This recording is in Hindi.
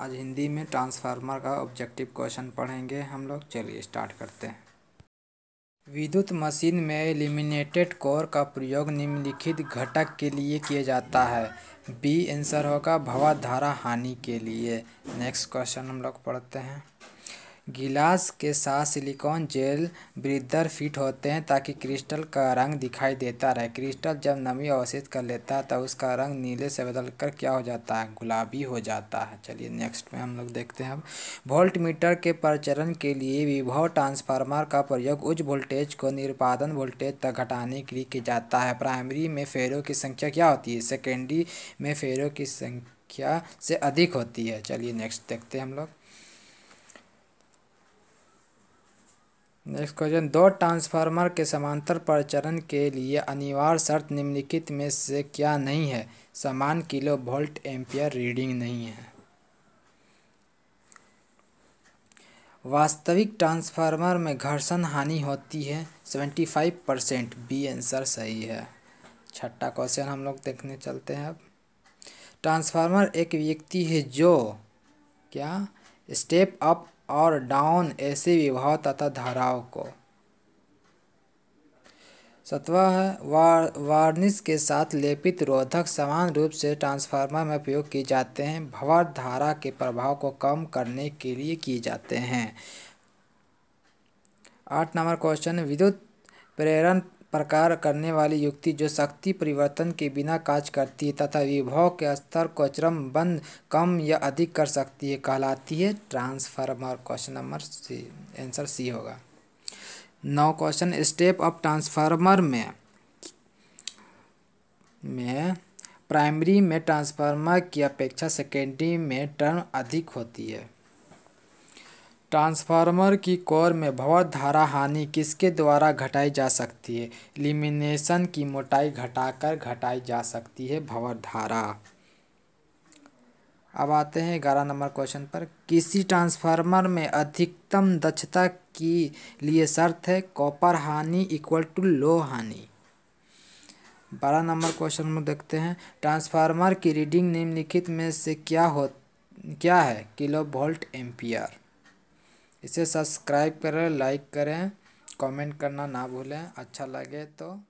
आज हिंदी में ट्रांसफार्मर का ऑब्जेक्टिव क्वेश्चन पढ़ेंगे हम लोग चलिए स्टार्ट करते हैं विद्युत मशीन में एलिमिनेटेड कोर का प्रयोग निम्नलिखित घटक के लिए किया जाता है बी आंसर होगा भवा धारा हानि के लिए नेक्स्ट क्वेश्चन हम लोग पढ़ते हैं गिलास के साथ सिलिकॉन जेल ब्रिदर फिट होते हैं ताकि क्रिस्टल का रंग दिखाई देता रहे क्रिस्टल जब नमी अवशोषित कर लेता है तब उसका रंग नीले से बदलकर क्या हो जाता है गुलाबी हो जाता है चलिए नेक्स्ट में हम लोग देखते हैं अब वोल्ट मीटर के प्रचलन के लिए विभव ट्रांसफार्मर का प्रयोग उच्च वोल्टेज को निर्पादन वोल्टेज तक घटाने के लिए किया जाता है प्राइमरी में फेरों की संख्या क्या होती है सेकेंडरी में फेरों की संख्या से अधिक होती है चलिए नेक्स्ट देखते हैं हम लोग नेक्स्ट क्वेश्चन दो ट्रांसफार्मर के समांतर प्रचरण के लिए अनिवार्य शर्त निम्नलिखित में से क्या नहीं है समान किलो वोल्ट एम्पियर रीडिंग नहीं है वास्तविक ट्रांसफार्मर में घर्षण हानि होती है seventy five percent B answer सही है छठा क्वेश्चन हम लोग देखने चलते हैं अब ट्रांसफार्मर एक व्यक्ति है जो क्या स्टेप अप और डाउन ऐसे विभाव तथा धाराओं को सतवा है वार, वार्निश के साथ लेपित रोधक समान रूप से ट्रांसफार्मर में उपयोग किए जाते हैं भवर धारा के प्रभाव को कम करने के लिए किए जाते हैं आठ नंबर क्वेश्चन विद्युत प्रेरण प्रकार करने वाली युक्ति जो शक्ति परिवर्तन के बिना कार्य करती है तथा विभव के स्तर को बंद कम या अधिक कर सकती है कहलाती है transformer question number C answer C होगा नौ क्वेश्चन स्टेप ऑफ ट्रांसफार्मर में में प्राइमरी में ट्रांसफार्मर की अपेक्षा सेकेंडरी में टर्न अधिक होती है ट्रांसफार्मर की कोर में भंवर धारा हानि किसके द्वारा घटाई जा सकती है लिमिनेशन की मोटाई घटाकर घटाई जा सकती है भंवर धारा अब आते हैं ग्यारह नंबर क्वेश्चन पर किसी ट्रांसफार्मर में अधिकतम दक्षता की लिए शर्त है कॉपर हानि इक्वल टू लो हानि बारह नंबर क्वेश्चन में देखते हैं ट्रांसफार्मर की रीडिंग निम्नलिखित में से क्या हो क्या है किलो वोल्ट एम्पियर इसे सब्सक्राइब करें लाइक करें कमेंट करना ना भूलें अच्छा लगे तो